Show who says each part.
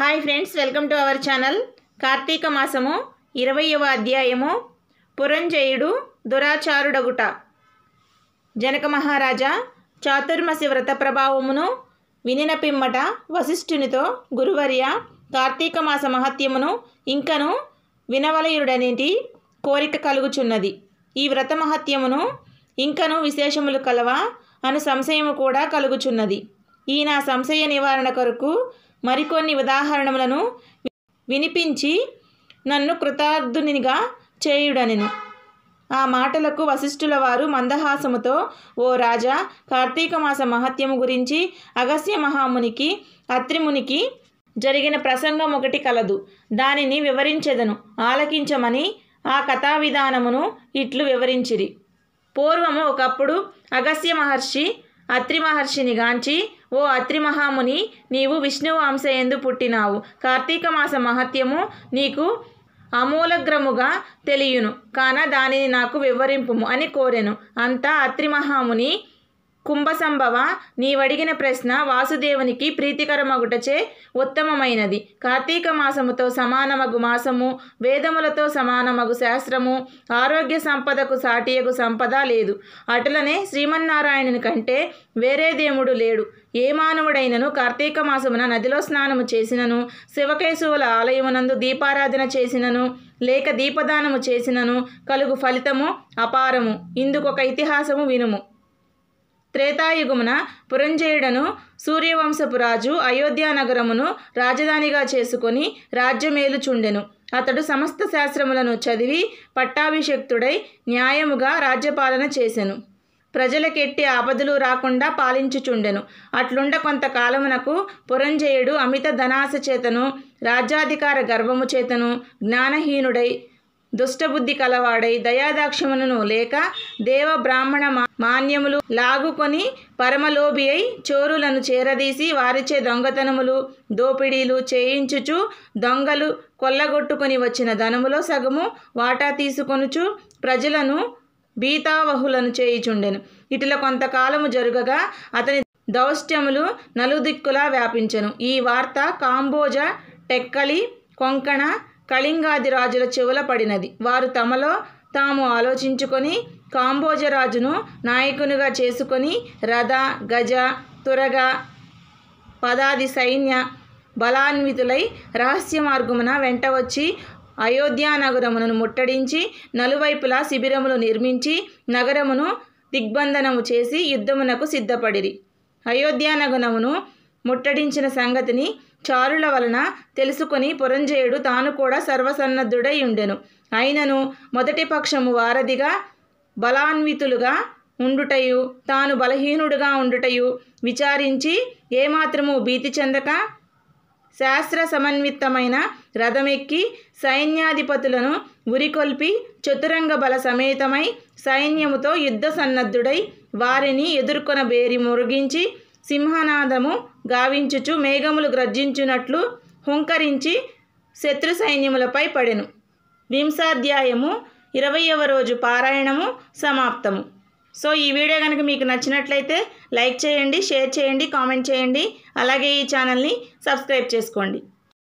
Speaker 1: hi friends welcome to our channel Karthika మాసము ఇరవయవ అధ్యాయము పురంజయుడు దురాచారుడగుట జనక మహారాజా చాతుర్మసి వ్రత ప్రభావమును వినిన పిమ్మట వశిష్ఠునితో గురువర్య కార్తీక మాస మహత్యమును ఇంకను వినవలయుడనేటి కోరిక కలుగుచున్నది ఈ వ్రత మహత్యమును ఇంకను విశేషములు కలవా అను సంశయము కూడా కలుగుచున్నది ఈయన సంశయ నివారణ కొరకు మరికొన్ని ఉదాహరణలను వినిపించి నన్ను కృతార్థునిగా చేయుడనెను ఆ మాటలకు వశిష్ఠుల వారు మందహాసముతో ఓ రాజా కార్తీక మాస మహత్యము గురించి అగస్య మహామునికి అత్రిమునికి జరిగిన ప్రసంగం ఒకటి కలదు దానిని వివరించెదను ఆలకించమని ఆ కథా విధానమును ఇట్లు వివరించిరి పూర్వము ఒకప్పుడు అగస్య మహర్షి అత్రి మహర్షిని గాంచి ఓ అత్రి మహాముని నీవు విష్ణువు అంశ ఎందు పుట్టినావు కార్తీక మాస మహత్యము నీకు అమూలగ్రముగా తెలియును కాన దానిని నాకు వివరింపుము అని కోరెను అంతా అత్రి మహాముని కుంభసంభవ నీవడిగిన ప్రశ్న వాసుదేవునికి ప్రీతికరమగుటచే ఉత్తమమైనది కార్తీక మాసముతో సమానమగు మాసము వేదములతో సమానమగు శాస్త్రము ఆరోగ్య సంపదకు సాటియగు సంపద లేదు అటులనే శ్రీమన్నారాయణుని కంటే వేరే దేవుడు లేడు ఏ మానవుడైనను కార్తీక మాసమున నదిలో స్నానము చేసినను శివకేశవుల ఆలయమునందు దీపారాధన చేసినను లేక దీపదానము చేసినను కలుగు ఫలితము అపారము ఇందుకొక ఇతిహాసము వినుము త్రేతాయుగమున పురంజయుడను సూర్యవంశపు రాజు అయోధ్యానగరమును రాజధానిగా చేసుకొని రాజ్యమేలుచుండెను అతడు సమస్త శాస్త్రములను చదివి పట్టాభిషక్తుడై న్యాయముగా రాజ్యపాలన చేసెను ప్రజలకెట్టి ఆపదలు రాకుండా పాలించుచుండెను అట్లుండ కొంతకాలమునకు పురంజయుడు అమిత ధనాశ చేతను రాజ్యాధికార గర్వము చేతను జ్ఞానహీనుడై దుష్టబుద్ధి కలవాడై దయాదాక్షములను లేక దేవ బ్రాహ్మణ మాన్యములు లాగుకొని పరమలోభి అయి చోరులను చేరదీసి వారిచే దొంగతనములు దోపిడీలు చేయించుచు దొంగలు కొల్లగొట్టుకుని వచ్చిన ధనములో సగము వాటా తీసుకొనుచు ప్రజలను బీతావహులను చేయుచుండెను ఇటుల కొంతకాలము జరుగగా అతని దౌష్ట్యములు నలుదిక్కులా వ్యాపించెను ఈ వార్త కాంబోజ టెక్కలి కొంకణ కళింగాది రాజుల చెవుల పడినది వారు తమలో తాము ఆలోచించుకొని కాంబోజరాజును నాయకునిగా చేసుకొని రథ గజ తురగ పదాది సైన్య బలాన్వితులై రహస్య మార్గమున వెంట వచ్చి అయోధ్యానగరమును ముట్టడించి నలువైపులా శిబిరములు నిర్మించి నగరమును దిగ్బంధనము చేసి యుద్ధమునకు సిద్ధపడిరి అయోధ్యానగరమును ముట్టడించిన సంగతిని చారుల వలన తెలుసుకుని పురంజయుడు తాను కూడా సర్వసన్నద్ధుడై ఉండెను అయినను మొదటి పక్షము వారధిగా బలాన్వితులుగా ఉండుటయు తాను బలహీనుడుగా ఉండుటయు విచారించి ఏమాత్రము భీతి చెందక శాస్త్ర సమన్వితమైన రథమెక్కి సైన్యాధిపతులను ఉరికొల్పి చతురంగ బల సమేతమై సైన్యముతో యుద్ధ సన్నద్ధుడై వారిని ఎదుర్కొన బేరి మురిగించి సింహనాదము గావించుచు మేఘములు గ్రజించునట్లు హుంకరించి శత్రు సైన్యములపై పడెను వింశాధ్యాయము ఇరవయవ రోజు పారాయణము సమాప్తము సో ఈ వీడియో కనుక మీకు నచ్చినట్లయితే లైక్ చేయండి షేర్ చేయండి కామెంట్ చేయండి అలాగే ఈ ఛానల్ని సబ్స్క్రైబ్ చేసుకోండి